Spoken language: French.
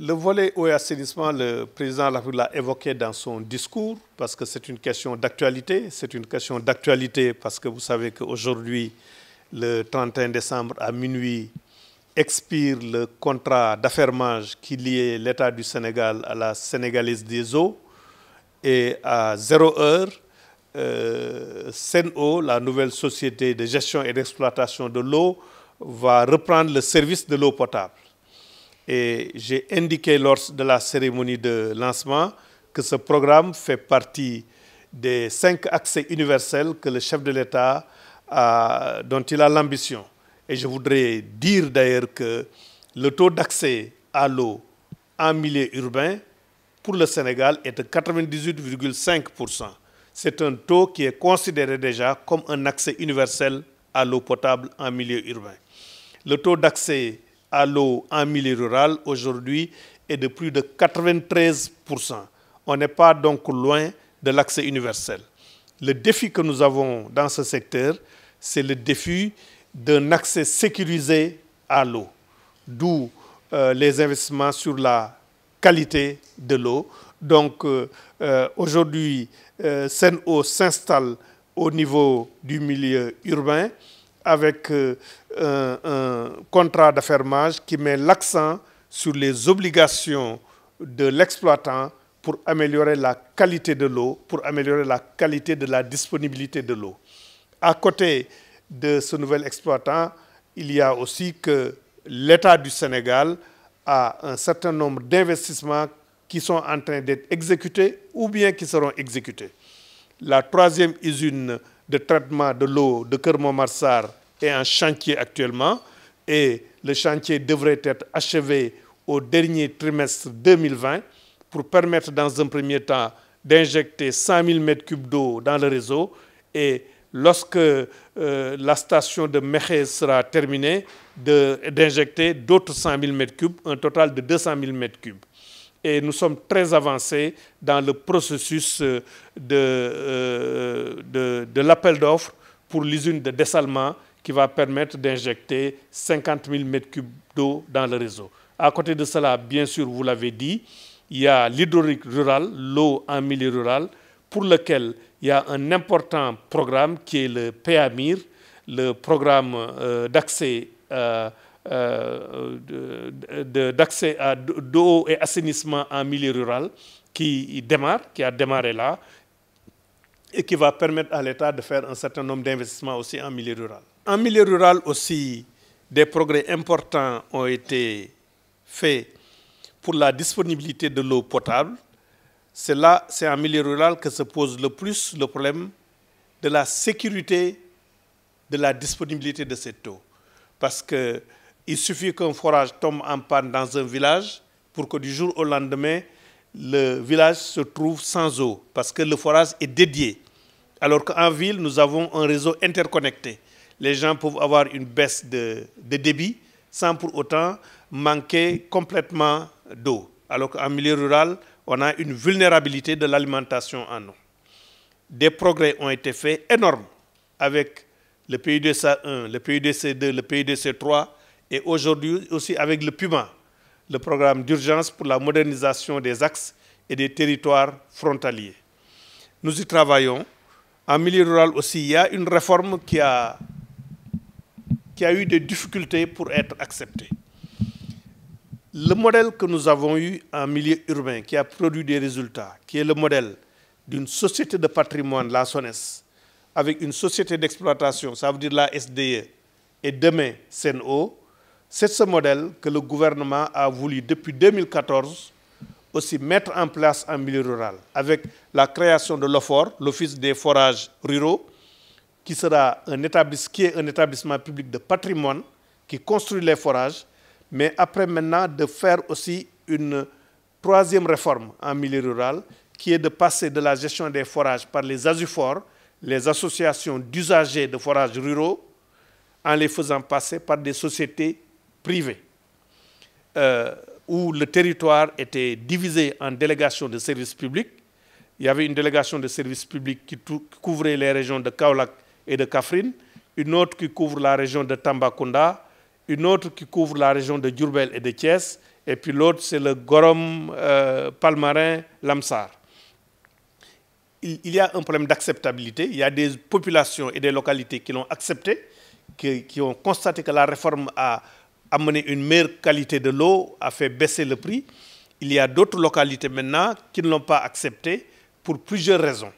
le volet eau et assainissement, le président l'a évoqué dans son discours, parce que c'est une question d'actualité. C'est une question d'actualité parce que vous savez qu'aujourd'hui, le 31 décembre à minuit, expire le contrat d'affermage qui liait l'État du Sénégal à la Sénégalaise des eaux. Et à 0 heure, euh, la nouvelle société de gestion et d'exploitation de l'eau, va reprendre le service de l'eau potable. Et j'ai indiqué lors de la cérémonie de lancement que ce programme fait partie des cinq accès universels que le chef de l'État a, dont il a l'ambition. Et je voudrais dire d'ailleurs que le taux d'accès à l'eau en milieu urbain pour le Sénégal est de 98,5%. C'est un taux qui est considéré déjà comme un accès universel à l'eau potable en milieu urbain. Le taux d'accès à l'eau en milieu rural aujourd'hui est de plus de 93%. On n'est pas donc loin de l'accès universel. Le défi que nous avons dans ce secteur, c'est le défi d'un accès sécurisé à l'eau, d'où euh, les investissements sur la qualité de l'eau. Donc euh, euh, aujourd'hui, seine s'installe au niveau du milieu urbain avec euh, un, contrat d'affermage qui met l'accent sur les obligations de l'exploitant pour améliorer la qualité de l'eau, pour améliorer la qualité de la disponibilité de l'eau. À côté de ce nouvel exploitant, il y a aussi que l'État du Sénégal a un certain nombre d'investissements qui sont en train d'être exécutés ou bien qui seront exécutés. La troisième usine de traitement de l'eau de Kermont-Marsar est en chantier actuellement et le chantier devrait être achevé au dernier trimestre 2020 pour permettre dans un premier temps d'injecter 100 000 m3 d'eau dans le réseau et lorsque euh, la station de Mekhe sera terminée, d'injecter d'autres 100 000 m3, un total de 200 000 m3 et nous sommes très avancés dans le processus euh, euh, de, de, l'appel d'offres pour l'usine de dessalement qui va permettre d'injecter 50 000 m3 d'eau dans le réseau. À côté de cela, bien sûr, vous l'avez dit, il y a l'hydraulique rurale, l'eau en milieu rural, pour lequel il y a un important programme qui est le PAMIR, le programme euh, d'accès à euh, euh, d'accès à d'eau et assainissement en milieu rural qui démarre, qui a démarré là, et qui va permettre à l'État de faire un certain nombre d'investissements aussi en milieu rural. En milieu rural aussi, des progrès importants ont été faits pour la disponibilité de l'eau potable. C'est là, c'est en milieu rural que se pose le plus le problème de la sécurité de la disponibilité de cette eau. Parce que il suffit qu'un forage tombe en panne dans un village pour que du jour au lendemain, le village se trouve sans eau parce que le forage est dédié. Alors qu'en ville, nous avons un réseau interconnecté. Les gens peuvent avoir une baisse de, débit sans pour autant manquer complètement d'eau. Alors qu'en milieu rural, on a une vulnérabilité de l'alimentation en eau. Des progrès ont été faits énormes avec le PUDC1, le PUDC2, le PUDC3, et aujourd'hui aussi avec le PUMA, le programme d'urgence pour la modernisation des axes et des territoires frontaliers. Nous y travaillons. En milieu rural aussi, il y a une réforme qui a, qui a eu des difficultés pour être acceptée. Le modèle que nous avons eu en milieu urbain, qui a produit des résultats, qui est le modèle d'une société de patrimoine, la SONES, avec une société d'exploitation, ça veut dire la SDE, et demain, seno c'est ce modèle que le gouvernement a voulu depuis 2014 aussi mettre en place en milieu rural avec la création de l'OFOR, l'Office des forages ruraux, qui, sera un établissement, est un établissement public de patrimoine qui construit les forages, mais après maintenant de faire aussi une troisième réforme en milieu rural qui est de passer de la gestion des forages par les ASUFOR, les associations d'usagers de forages ruraux, en les faisant passer par des sociétés Privé, euh, où le territoire était divisé en délégations de services publics. Il y avait une délégation de services publics qui, couvrait les régions de Kaolak et de Kafrine, une autre qui couvre la région de Tambaconda, une autre qui couvre la région de Djurbel et de Thiès, et puis l'autre, c'est le Gorom euh, Palmarin Lamsar. Il, y a un problème d'acceptabilité. Il y a des populations et des localités qui l'ont accepté, qui, ont constaté que la réforme a amener une meilleure qualité de l'eau a fait baisser le prix. Il y a d'autres localités maintenant qui ne l'ont pas accepté pour plusieurs raisons.